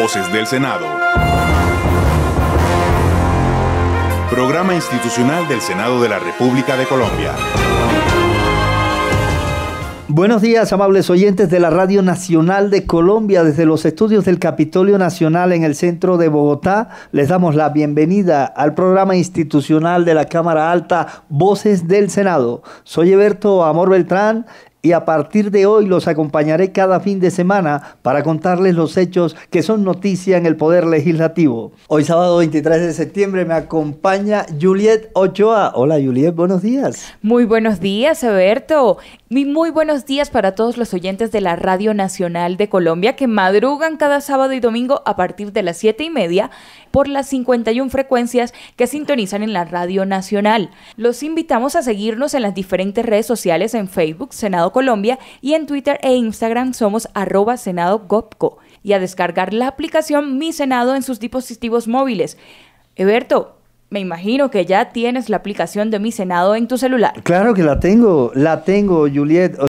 Voces del Senado. Programa institucional del Senado de la República de Colombia. Buenos días, amables oyentes de la Radio Nacional de Colombia. Desde los estudios del Capitolio Nacional en el centro de Bogotá, les damos la bienvenida al programa institucional de la Cámara Alta, Voces del Senado. Soy Eberto Amor Beltrán y a partir de hoy los acompañaré cada fin de semana para contarles los hechos que son noticia en el Poder Legislativo. Hoy sábado 23 de septiembre me acompaña Juliet Ochoa. Hola Juliet, buenos días. Muy buenos días, Alberto. Y muy buenos días para todos los oyentes de la Radio Nacional de Colombia que madrugan cada sábado y domingo a partir de las 7 y media por las 51 frecuencias que sintonizan en la Radio Nacional. Los invitamos a seguirnos en las diferentes redes sociales en Facebook, Senado Colombia y en Twitter e Instagram somos arroba Senado Gopco y a descargar la aplicación Mi Senado en sus dispositivos móviles. Eberto, me imagino que ya tienes la aplicación de Mi Senado en tu celular. Claro que la tengo, la tengo, Juliet.